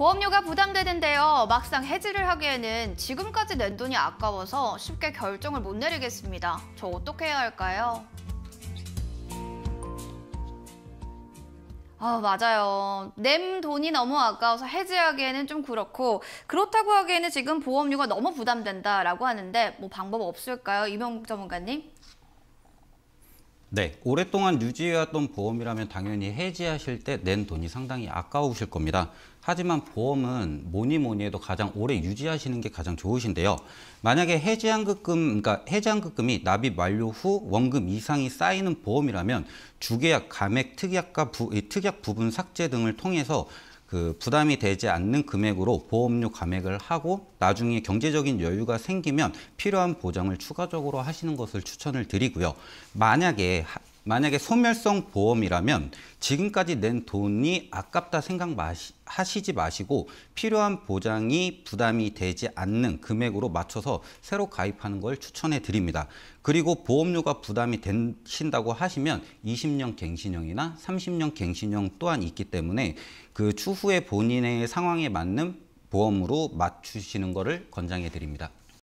보험료가 부담되는데요. 막상 해지를 하기에는 지금까지 낸 돈이 아까워서 쉽게 결정을 못 내리겠습니다. 저 어떻게 해야 할까요? 아, 맞아요. 낸 돈이 너무 아까워서 해지하기에는 좀 그렇고, 그렇다고 하기에는 지금 보험료가 너무 부담된다라고 하는데, 뭐 방법 없을까요? 이명국 전문가님? 네, 오랫동안 유지해왔던 보험이라면 당연히 해지하실 때 낸 돈이 상당히 아까우실 겁니다. 하지만 보험은 뭐니 뭐니 해도 가장 오래 유지하시는 게 가장 좋으신데요. 만약에 해지한급금, 그러니까 해지한급금이 납입 완료 후 원금 이상이 쌓이는 보험이라면 주계약, 감액, 특약과 부, 특약 부분 삭제 등을 통해서 그 부담이 되지 않는 금액으로 보험료 감액을 하고 나중에 경제적인 여유가 생기면 필요한 보장을 추가적으로 하시는 것을 추천을 드리고요. 만약에 만약에 소멸성 보험이라면 지금까지 낸 돈이 아깝다 생각하시지 마시고 필요한 보장이 부담이 되지 않는 금액으로 맞춰서 새로 가입하는 걸 추천해 드립니다. 그리고 보험료가 부담이 되신다고 하시면 20년 갱신형이나 30년 갱신형 또한 있기 때문에 그 추후에 본인의 상황에 맞는 보험으로 맞추시는 것을 권장해 드립니다.